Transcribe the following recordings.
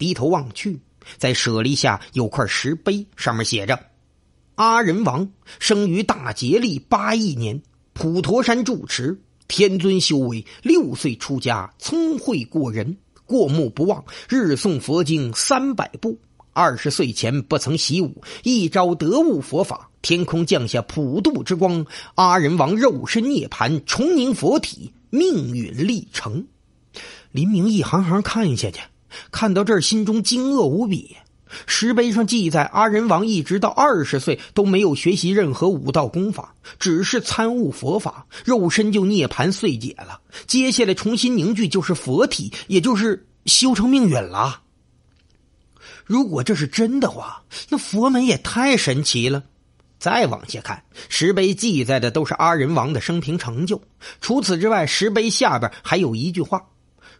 低头望去，在舍利下有块石碑，上面写着：“阿仁王生于大劫历八亿年，普陀山住持，天尊修为，六岁出家，聪慧过人，过目不忘，日诵佛经三百部。二十岁前不曾习武，一朝得悟佛法，天空降下普渡之光，阿仁王肉身涅槃，重凝佛体，命运历程。林明一行行看下去。看到这儿，心中惊愕无比。石碑上记载，阿仁王一直到二十岁都没有学习任何武道功法，只是参悟佛法，肉身就涅盘碎解了。接下来重新凝聚就是佛体，也就是修成命运了。如果这是真的话，那佛门也太神奇了。再往下看，石碑记载的都是阿仁王的生平成就。除此之外，石碑下边还有一句话。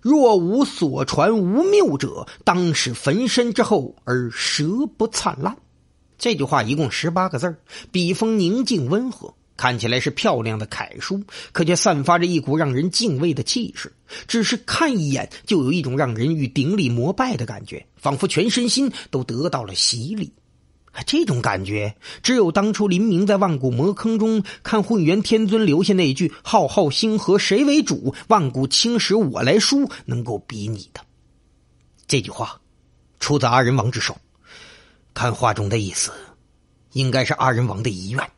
若无所传无谬者，当使焚身之后而舌不灿烂。这句话一共十八个字笔锋宁静温和，看起来是漂亮的楷书，可却散发着一股让人敬畏的气势。只是看一眼，就有一种让人欲顶礼膜拜的感觉，仿佛全身心都得到了洗礼。这种感觉，只有当初林明在万古魔坑中看混元天尊留下那句“浩浩星河谁为主，万古青史我来书”能够比拟的。这句话出自二人王之手，看话中的意思，应该是二人王的遗愿。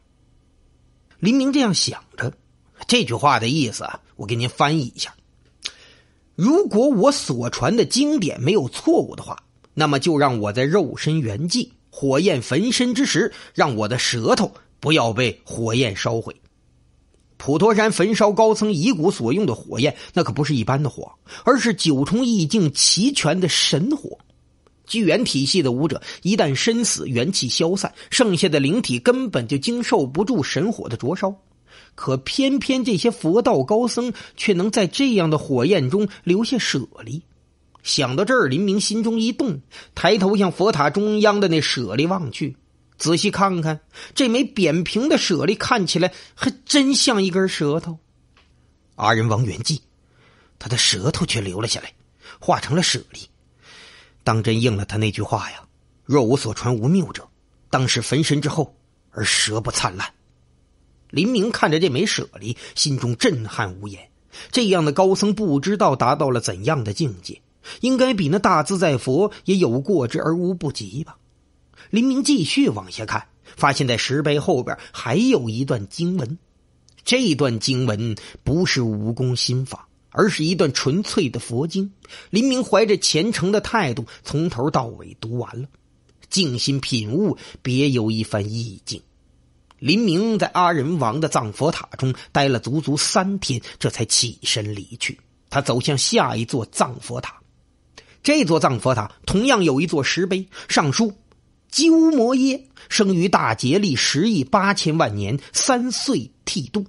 林明这样想着。这句话的意思，我给您翻译一下：如果我所传的经典没有错误的话，那么就让我在肉身圆寂。火焰焚身之时，让我的舌头不要被火焰烧毁。普陀山焚烧高僧遗骨所用的火焰，那可不是一般的火，而是九重意境齐全的神火。聚元体系的武者一旦身死，元气消散，剩下的灵体根本就经受不住神火的灼烧。可偏偏这些佛道高僧却能在这样的火焰中留下舍利。想到这儿，林明心中一动，抬头向佛塔中央的那舍利望去。仔细看看，这枚扁平的舍利看起来还真像一根舌头。阿仁王圆寂，他的舌头却留了下来，化成了舍利，当真应了他那句话呀：“若无所传无谬者，当是焚身之后，而舌不灿烂。”林明看着这枚舍利，心中震撼无言。这样的高僧，不知道达到了怎样的境界。应该比那大自在佛也有过之而无不及吧？林明继续往下看，发现在石碑后边还有一段经文。这段经文不是武功心法，而是一段纯粹的佛经。林明怀着虔诚的态度，从头到尾读完了，静心品悟，别有一番意境。林明在阿仁王的藏佛塔中待了足足三天，这才起身离去。他走向下一座藏佛塔。这座藏佛塔同样有一座石碑，上书：“鸠摩耶生于大劫历十亿八千万年，三岁剃度；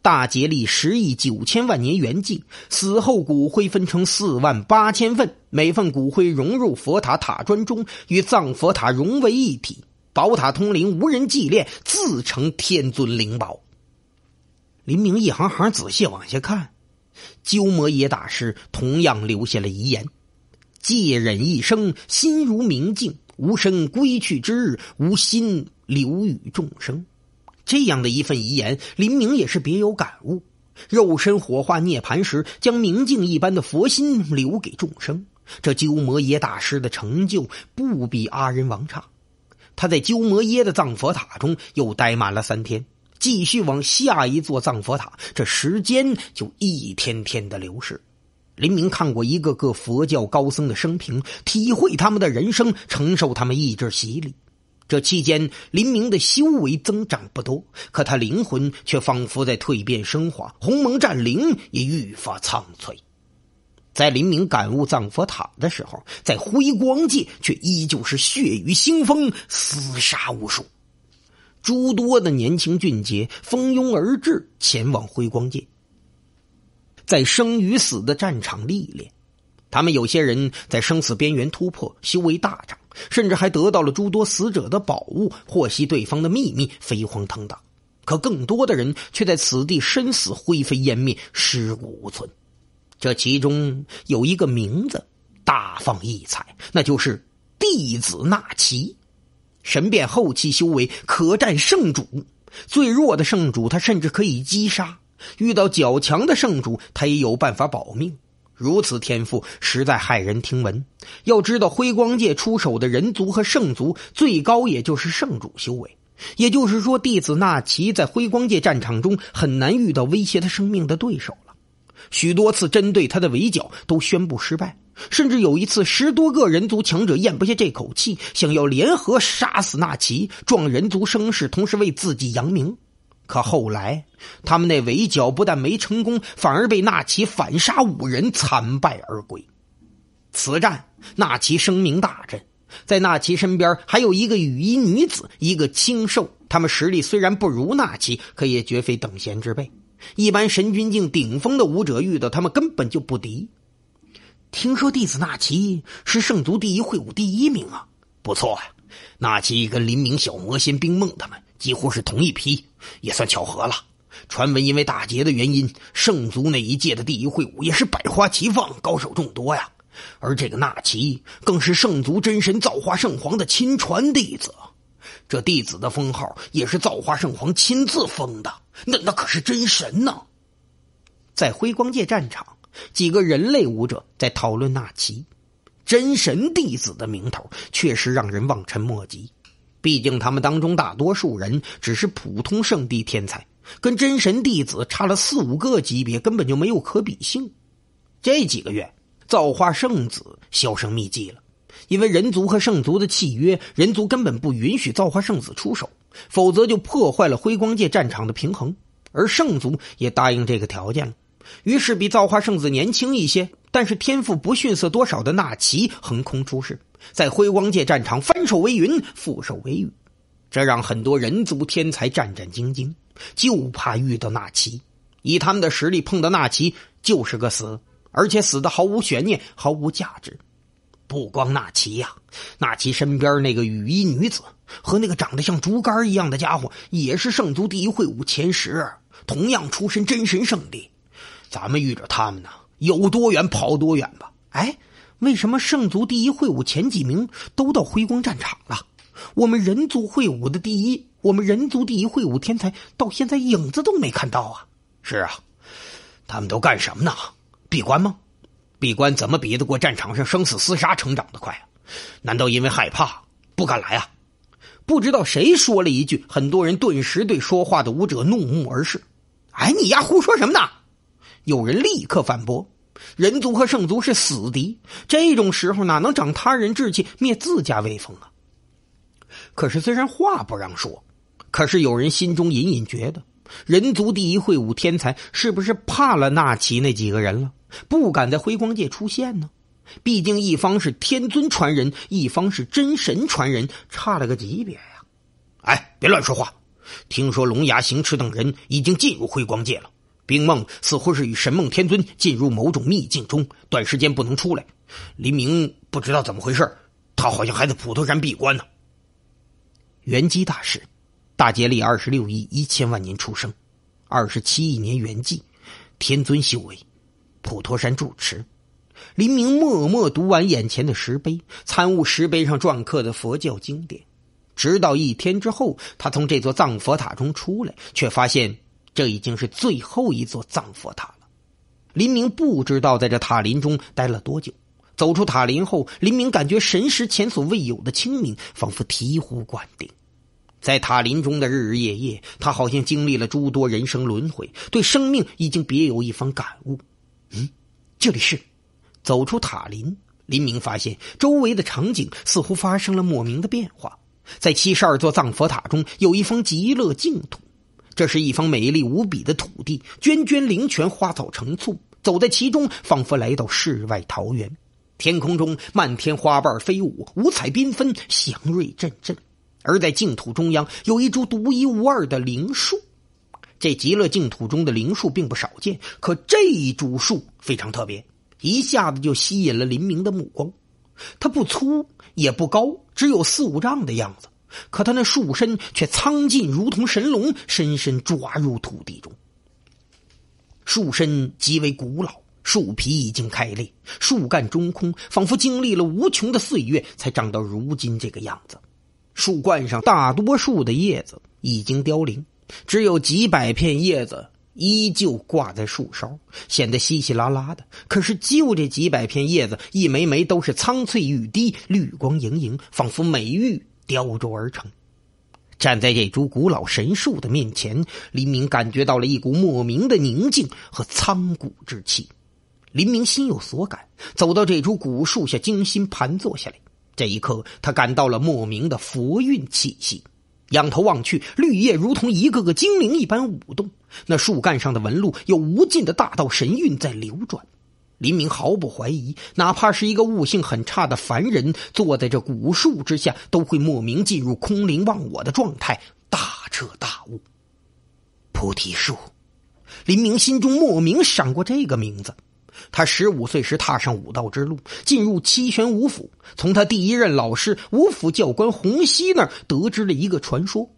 大劫历十亿九千万年圆寂，死后骨灰分成四万八千份，每份骨灰融入佛塔塔砖中，与藏佛塔融为一体。宝塔通灵，无人祭炼，自成天尊灵宝。”林明一行行仔细往下看，鸠摩耶大师同样留下了遗言。借忍一生，心如明镜，无生归去之日，无心留与众生。这样的一份遗言，林明也是别有感悟。肉身火化涅槃时，将明镜一般的佛心留给众生。这鸠摩耶大师的成就不比阿仁王差。他在鸠摩耶的藏佛塔中又待满了三天，继续往下一座藏佛塔。这时间就一天天的流逝。林明看过一个个佛教高僧的生平，体会他们的人生，承受他们意志洗礼。这期间，林明的修为增长不多，可他灵魂却仿佛在蜕变升华，鸿蒙战灵也愈发苍翠。在林明感悟藏佛塔的时候，在辉光界却依旧是血雨腥风，厮杀无数，诸多的年轻俊杰蜂拥而至，前往辉光界。在生与死的战场历练，他们有些人在生死边缘突破，修为大涨，甚至还得到了诸多死者的宝物，获悉对方的秘密，飞黄腾达。可更多的人却在此地身死灰飞烟灭，尸骨无存。这其中有一个名字大放异彩，那就是弟子纳奇，神变后期修为，可战圣主，最弱的圣主他甚至可以击杀。遇到较强的圣主，他也有办法保命。如此天赋，实在骇人听闻。要知道，辉光界出手的人族和圣族，最高也就是圣主修为。也就是说，弟子纳奇在辉光界战场中，很难遇到威胁他生命的对手了。许多次针对他的围剿都宣布失败，甚至有一次，十多个人族强者咽不下这口气，想要联合杀死纳奇，壮人族声势，同时为自己扬名。可后来，他们那围剿不但没成功，反而被纳奇反杀五人，惨败而归。此战，纳奇声名大振。在纳奇身边，还有一个羽衣女子，一个青兽。他们实力虽然不如纳奇，可也绝非等闲之辈。一般神君境顶峰的武者遇到他们，根本就不敌。听说弟子纳奇是圣族第一会武第一名啊！不错呀，纳奇跟林明、小魔仙冰梦他们。几乎是同一批，也算巧合了。传闻因为大劫的原因，圣族那一届的第一会武也是百花齐放，高手众多呀。而这个纳奇更是圣族真神造化圣皇的亲传弟子，这弟子的封号也是造化圣皇亲自封的。那那可是真神呢！在辉光界战场，几个人类武者在讨论纳奇，真神弟子的名头确实让人望尘莫及。毕竟，他们当中大多数人只是普通圣地天才，跟真神弟子差了四五个级别，根本就没有可比性。这几个月，造化圣子销声匿迹了，因为人族和圣族的契约，人族根本不允许造化圣子出手，否则就破坏了辉光界战场的平衡。而圣族也答应这个条件了，于是比造化圣子年轻一些，但是天赋不逊色多少的纳奇横空出世。在辉光界战场翻手为云覆手为雨，这让很多人族天才战战兢兢，就怕遇到纳奇。以他们的实力碰到纳奇就是个死，而且死的毫无悬念，毫无价值。不光纳奇呀，纳奇身边那个雨衣女子和那个长得像竹竿一样的家伙也是圣族第一会武前十，同样出身真神圣地。咱们遇着他们呢，有多远跑多远吧。哎。为什么圣族第一会武前几名都到辉光战场了？我们人族会武的第一，我们人族第一会武天才到现在影子都没看到啊！是啊，他们都干什么呢？闭关吗？闭关怎么比得过战场上生死厮杀？成长的快啊！难道因为害怕不敢来啊？不知道谁说了一句，很多人顿时对说话的武者怒目而视。哎，你丫胡说什么呢？有人立刻反驳。人族和圣族是死敌，这种时候哪能长他人志气、灭自家威风啊？可是虽然话不让说，可是有人心中隐隐觉得，人族第一会武天才是不是怕了纳奇那几个人了，不敢在辉光界出现呢？毕竟一方是天尊传人，一方是真神传人，差了个级别呀！哎，别乱说话！听说龙牙、行驰等人已经进入辉光界了。冰梦似乎是与神梦天尊进入某种秘境中，短时间不能出来。黎明不知道怎么回事，他好像还在普陀山闭关呢。元基大师，大劫历二十六亿一千万年出生，二十七亿年元寂，天尊修为，普陀山住持。黎明默默读完眼前的石碑，参悟石碑上篆刻的佛教经典，直到一天之后，他从这座藏佛塔中出来，却发现。这已经是最后一座藏佛塔了。林明不知道在这塔林中待了多久。走出塔林后，林明感觉神识前所未有的清明，仿佛醍醐灌顶。在塔林中的日日夜夜，他好像经历了诸多人生轮回，对生命已经别有一番感悟。嗯，这里是走出塔林，林明发现周围的场景似乎发生了莫名的变化。在七十二座藏佛塔中，有一方极乐净土。这是一方美丽无比的土地，涓涓灵泉，花草成簇，走在其中，仿佛来到世外桃源。天空中漫天花瓣飞舞，五彩缤纷，祥瑞阵阵。而在净土中央，有一株独一无二的灵树。这极乐净土中的灵树并不少见，可这一株树非常特别，一下子就吸引了林明的目光。它不粗也不高，只有四五丈的样子。可他那树身却苍劲，如同神龙，深深抓入土地中。树身极为古老，树皮已经开裂，树干中空，仿佛经历了无穷的岁月才长到如今这个样子。树冠上大多数的叶子已经凋零，只有几百片叶子依旧挂在树梢，显得稀稀拉拉的。可是就这几百片叶子，一枚枚都是苍翠欲滴，绿光盈盈，仿佛美玉。雕琢而成。站在这株古老神树的面前，林明感觉到了一股莫名的宁静和苍古之气。林明心有所感，走到这株古树下，精心盘坐下来。这一刻，他感到了莫名的佛韵气息。仰头望去，绿叶如同一个个精灵一般舞动；那树干上的纹路，有无尽的大道神韵在流转。林明毫不怀疑，哪怕是一个悟性很差的凡人，坐在这古树之下，都会莫名进入空灵忘我的状态，大彻大悟。菩提树，林明心中莫名闪过这个名字。他十五岁时踏上武道之路，进入七玄武府，从他第一任老师武府教官洪熙那儿得知了一个传说。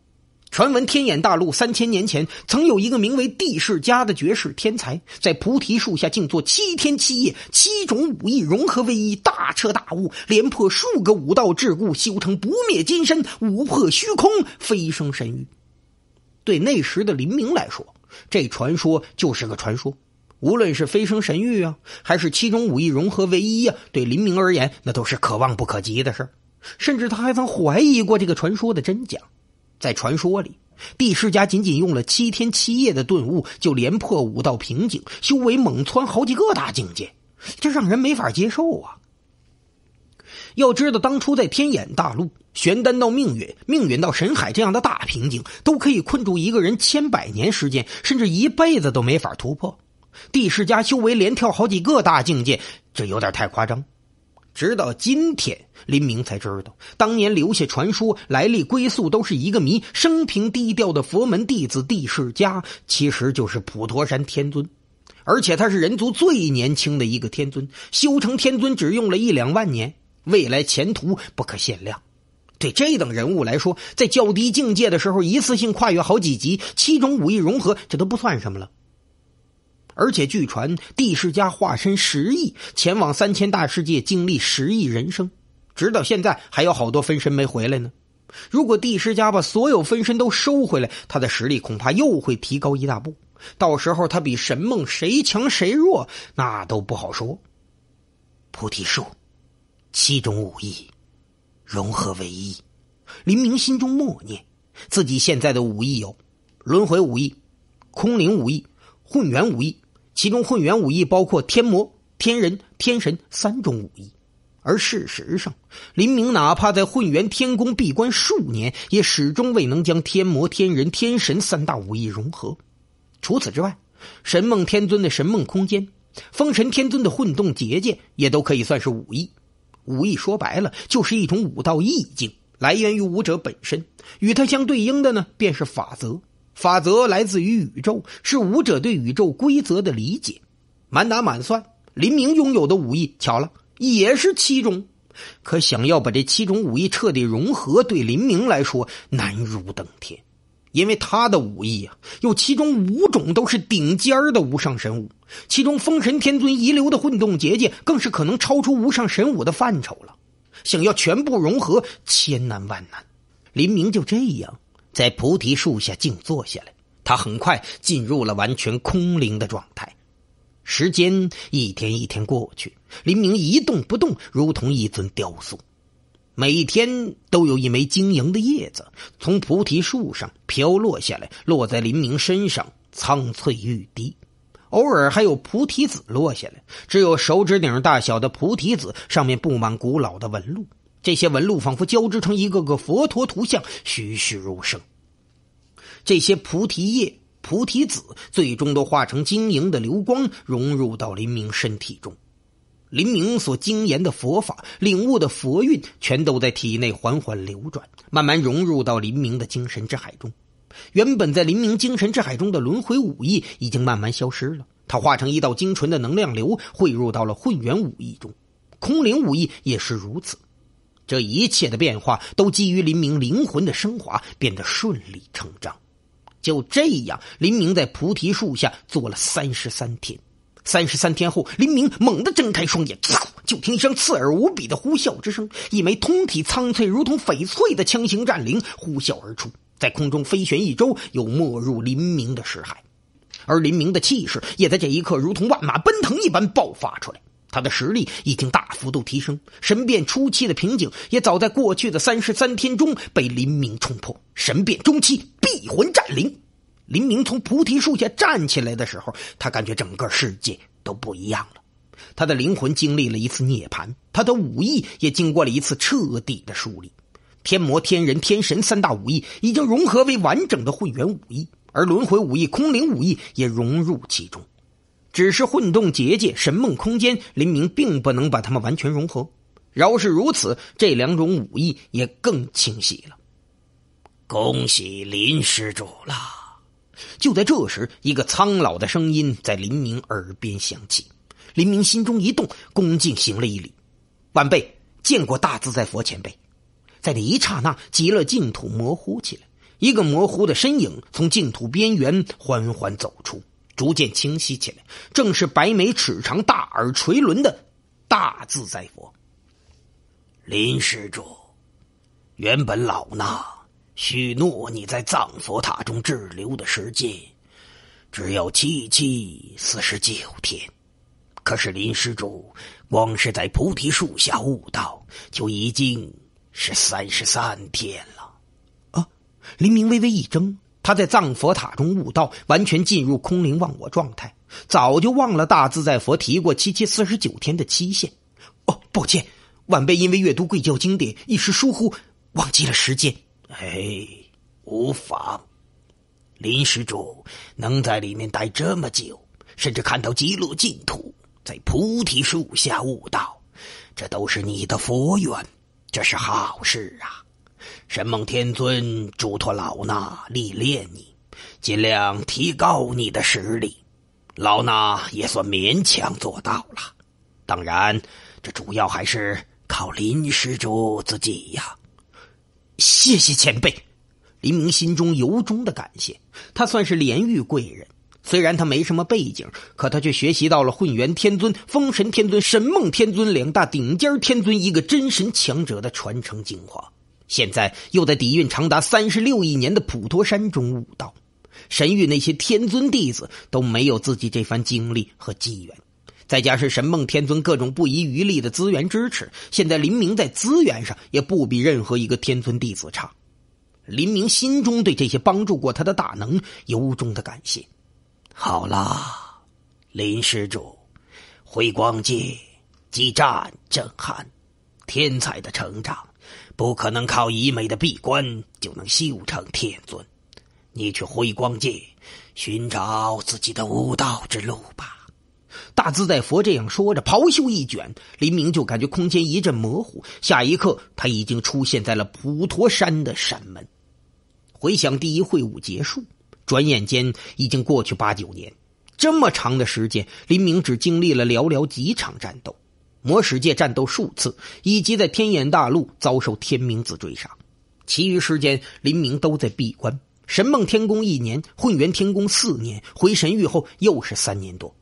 传闻，天眼大陆三千年前曾有一个名为“帝释家”的绝世天才，在菩提树下静坐七天七夜，七种武艺融合为一，大彻大悟，连破数个武道桎梏，修成不灭金身，五破虚空，飞升神域。对那时的林明来说，这传说就是个传说。无论是飞升神域啊，还是七种武艺融合为一啊，对林明而言，那都是可望不可及的事甚至他还曾怀疑过这个传说的真假。在传说里，帝释迦仅仅用了七天七夜的顿悟，就连破五道瓶颈，修为猛蹿好几个大境界，这让人没法接受啊！要知道，当初在天眼大陆，玄丹到命运、命运到神海这样的大瓶颈，都可以困住一个人千百年时间，甚至一辈子都没法突破。帝释迦修为连跳好几个大境界，这有点太夸张。直到今天，林明才知道，当年留下传说、来历、归宿都是一个谜。生平低调的佛门弟子帝释迦，其实就是普陀山天尊，而且他是人族最年轻的一个天尊，修成天尊只用了一两万年，未来前途不可限量。对这等人物来说，在较低境界的时候，一次性跨越好几级，七种武艺融合，这都不算什么了。而且据传，帝释迦化身十亿，前往三千大世界，经历十亿人生，直到现在还有好多分身没回来呢。如果帝释迦把所有分身都收回来，他的实力恐怕又会提高一大步。到时候他比神梦谁强谁弱，那都不好说。菩提树，七种武艺，融合为一。林明心中默念：自己现在的武艺有轮回武艺、空灵武艺、混元武艺。其中混元武艺包括天魔、天人、天神三种武艺，而事实上，林明哪怕在混元天宫闭关数年，也始终未能将天魔、天人、天神三大武艺融合。除此之外，神梦天尊的神梦空间、封神天尊的混动结界也都可以算是武艺。武艺说白了，就是一种武道意境，来源于武者本身，与它相对应的呢，便是法则。法则来自于宇宙，是武者对宇宙规则的理解。满打满算，林明拥有的武艺，巧了，也是七种。可想要把这七种武艺彻底融合，对林明来说难如登天。因为他的武艺啊，有其中五种都是顶尖儿的无上神武，其中封神天尊遗留的混沌结界更是可能超出无上神武的范畴了。想要全部融合，千难万难。林明就这样。在菩提树下静坐下来，他很快进入了完全空灵的状态。时间一天一天过去，林明一动不动，如同一尊雕塑。每天都有一枚晶莹的叶子从菩提树上飘落下来，落在林明身上，苍翠欲滴。偶尔还有菩提子落下来，只有手指顶大小的菩提子，上面布满古老的纹路。这些纹路仿佛交织成一个个佛陀图像，栩栩如生。这些菩提叶、菩提子，最终都化成晶莹的流光，融入到林明身体中。林明所精研的佛法、领悟的佛韵，全都在体内缓缓流转，慢慢融入到林明的精神之海中。原本在林明精神之海中的轮回武艺，已经慢慢消失了。他化成一道精纯的能量流，汇入到了混元武艺中，空灵武艺也是如此。这一切的变化都基于林明灵魂的升华，变得顺理成章。就这样，林明在菩提树下坐了三十三天。三十三天后，林明猛地睁开双眼，就听一声刺耳无比的呼啸之声，一枚通体苍翠如同翡翠的枪形战灵呼啸而出，在空中飞旋一周，又没入林明的识海。而林明的气势也在这一刻如同万马奔腾一般爆发出来。他的实力已经大幅度提升，神变初期的瓶颈也早在过去的三十三天中被林明冲破。神变中期，地魂战灵。林明从菩提树下站起来的时候，他感觉整个世界都不一样了。他的灵魂经历了一次涅槃，他的武艺也经过了一次彻底的梳理。天魔、天人、天神三大武艺已经融合为完整的混元武艺，而轮回武艺、空灵武艺也融入其中。只是混动结界、神梦空间，林明并不能把他们完全融合。饶是如此，这两种武艺也更清晰了。恭喜林施主了！就在这时，一个苍老的声音在林明耳边响起。林明心中一动，恭敬行了一礼：“晚辈见过大自在佛前辈。”在那一刹那，极乐净土模糊起来，一个模糊的身影从净土边缘缓缓走出。逐渐清晰起来，正是白眉尺长、大耳垂纶的大自在佛。林施主，原本老衲许诺你在藏佛塔中滞留的时间只有七七四十九天，可是林施主光是在菩提树下悟道就已经是三十三天了。啊！林明微微一怔。他在藏佛塔中悟道，完全进入空灵忘我状态，早就忘了大自在佛提过七七四十九天的期限。哦，抱歉，晚辈因为阅读贵教经典一时疏忽，忘记了时间。哎，无妨，临时主能在里面待这么久，甚至看到极乐净土，在菩提树下悟道，这都是你的佛缘，这是好事啊。神梦天尊嘱托老衲历练你，尽量提高你的实力。老衲也算勉强做到了。当然，这主要还是靠林施主自己呀。谢谢前辈，黎明心中由衷的感谢。他算是连遇贵人，虽然他没什么背景，可他却学习到了混元天尊、风神天尊、神梦天尊两大顶尖天尊，一个真神强者的传承精华。现在又在底蕴长达三十六亿年的普陀山中悟道，神域那些天尊弟子都没有自己这番经历和机缘，再加上神梦天尊各种不遗余力的资源支持，现在林明在资源上也不比任何一个天尊弟子差。林明心中对这些帮助过他的大能由衷的感谢。好啦，林施主，辉光界激战震撼，天才的成长。不可能靠以美的闭关就能修成天尊，你去辉光界寻找自己的武道之路吧。大自在佛这样说着，袍袖一卷，林明就感觉空间一阵模糊。下一刻，他已经出现在了普陀山的山门。回想第一会武结束，转眼间已经过去八九年，这么长的时间，林明只经历了寥寥几场战斗。魔使界战斗数次，以及在天眼大陆遭受天明子追杀，其余时间林明都在闭关。神梦天宫一年，混元天宫四年，回神域后又是三年多。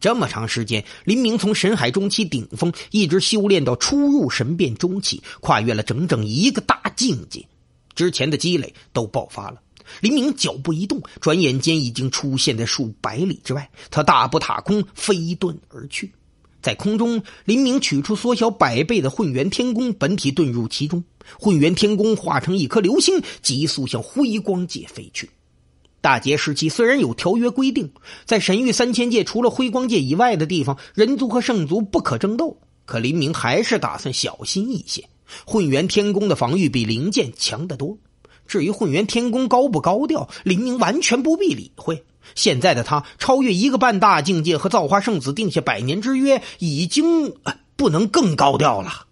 这么长时间，林明从神海中期顶峰一直修炼到初入神变中期，跨越了整整一个大境界。之前的积累都爆发了。林明脚步一动，转眼间已经出现在数百里之外。他大步踏空，飞遁而去。在空中，林明取出缩小百倍的混元天宫本体，遁入其中。混元天宫化成一颗流星，急速向辉光界飞去。大劫时期虽然有条约规定，在神域三千界除了辉光界以外的地方，人族和圣族不可争斗，可林明还是打算小心一些。混元天宫的防御比灵剑强得多。至于混元天宫高不高调，林明完全不必理会。现在的他超越一个半大境界，和造化圣子定下百年之约，已经不能更高调了。